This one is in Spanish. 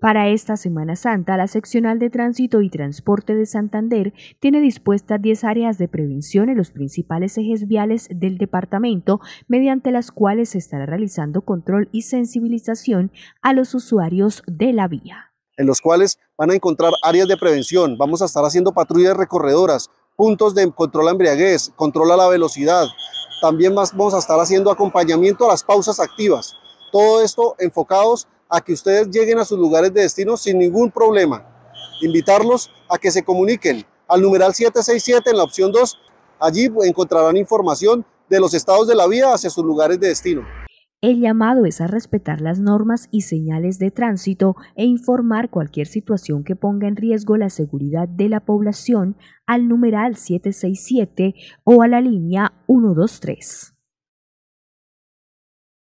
Para esta Semana Santa, la seccional de tránsito y transporte de Santander tiene dispuestas 10 áreas de prevención en los principales ejes viales del departamento, mediante las cuales se estará realizando control y sensibilización a los usuarios de la vía. En los cuales van a encontrar áreas de prevención, vamos a estar haciendo patrullas recorredoras, puntos de control a embriaguez, control a la velocidad, también vamos a estar haciendo acompañamiento a las pausas activas todo esto enfocados a que ustedes lleguen a sus lugares de destino sin ningún problema. Invitarlos a que se comuniquen al numeral 767 en la opción 2. Allí encontrarán información de los estados de la vía hacia sus lugares de destino. El llamado es a respetar las normas y señales de tránsito e informar cualquier situación que ponga en riesgo la seguridad de la población al numeral 767 o a la línea 123.